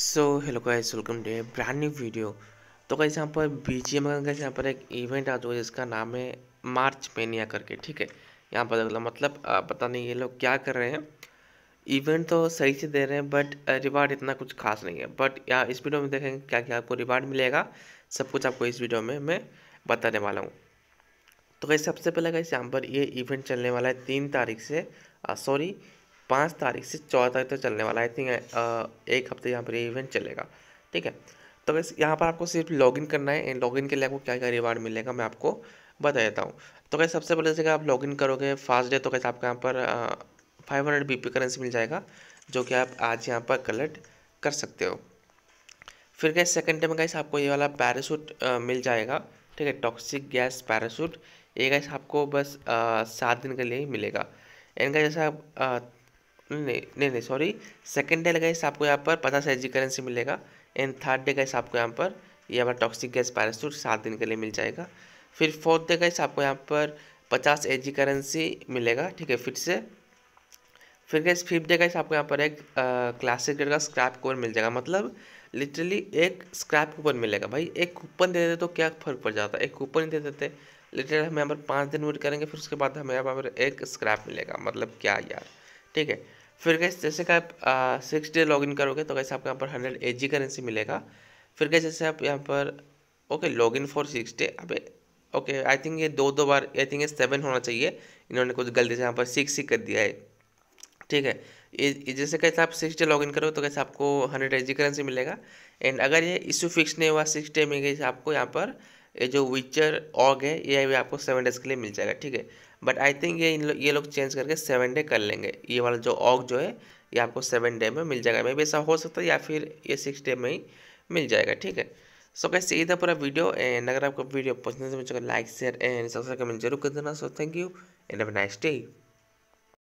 so hello guys welcome to brand new video तो कैसे यहाँ पर बी जी एम का यहाँ पर एक इवेंट आता है जिसका नाम है मार्च मेनिया करके ठीक है यहाँ पर मतलब पता नहीं ये लोग क्या कर रहे हैं इवेंट तो सही से दे रहे हैं बट रिवार्ड इतना कुछ खास नहीं है बट यहाँ इस वीडियो में देखेंगे क्या क्या आपको रिवार्ड मिलेगा सब कुछ आपको इस वीडियो में मैं बताने वाला हूँ तो कैसे सबसे पहले कैसे यहाँ पर ये इवेंट चलने वाला है तीन तारीख से सॉरी पाँच तारीख से चौदह तारीख तक तो चलने वाला आई थिंक एक हफ्ते यहाँ पर ये इवेंट चलेगा ठीक है तो बस यहाँ पर आपको सिर्फ लॉगिन करना है एंड लॉगिन के लिए आपको क्या क्या रिवार्ड मिलेगा मैं आपको बता देता हूँ तो कैसे सबसे पहले जैसे आप लॉगिन करोगे फास्ट डे तो कैसे आपको यहाँ पर five hundred B P currency मिल जाएगा जो कि आप आज यहाँ पर कलेक्ट कर सकते हो फिर कैसे सेकेंड डे में कैसे आपको ये वाला पैराशूट मिल जाएगा ठीक है टॉक्सिक गैस पैराशूट ये कैसे आपको बस सात दिन के लिए ही मिलेगा इनका जैसे आप नहीं नहीं नहीं सॉरी सेकेंड डे लगाइस आपको यहाँ पर पचास एच करेंसी मिलेगा एंड थर्ड डे गाइस आपको यहाँ पर यह हमारा टॉक्सिक गैस पैरासूट सात दिन के लिए मिल जाएगा फिर फोर्थ डे गाइस आपको यहाँ पर पचास एच करेंसी मिलेगा ठीक है फिर से फिर गैस फिफ्थ डे गाइस आपको यहाँ पर एक क्लासिक ग्रेड का स्क्रैप कूपन मिल जाएगा मतलब लिटरली एक स्क्रैप कूपन मिलेगा भाई एक कूपन दे देते तो क्या फ़र्क पड़ जाता एक कूपन ही दे देते लिटरली हम यहाँ पर पाँच दिन वेट करेंगे फिर उसके बाद हमें यहाँ पर एक स्क्रैप मिलेगा मतलब क्या यार ठीक है फिर गैस जैसे कि आप सिक्स डे लॉगिन करोगे तो कैसे आपको यहाँ पर हंड्रेड एच जी करेंसी मिलेगा फिर गैस जैसे आप यहाँ पर okay login for six day अब ओके आई थिंक ये दो दो बार आई थिंक ये सेवन होना चाहिए इन्होंने कुछ गलती से यहाँ पर सिक्स ही कर दिया है ठीक है ये जैसे कैसे आप सिक्स डे लॉगिन करोगे तो कैसे आपको हंड्रेड एच जी करेंसी मिलेगा एंड अगर ये इशू फिक्स नहीं हुआ सिक्स डे में गई आपको यहाँ पर ये जो विचर ऑग है ये भी आपको सेवन डेज के लिए मिल जाएगा ठीक है बट आई थिंक ये इन लो, ये लोग चेंज करके सेवन डे कर लेंगे ये वाला जो ऑग जो है ये आपको सेवन डे में मिल जाएगा मे भी ऐसा हो सकता है या फिर ये सिक्स डे में ही मिल जाएगा ठीक है सो कैसे ये था पूरा वीडियो एंड अगर आपको वीडियो पसंद है तो मुझे like share and subscribe comment जरूर कर देना so thank you and have nice day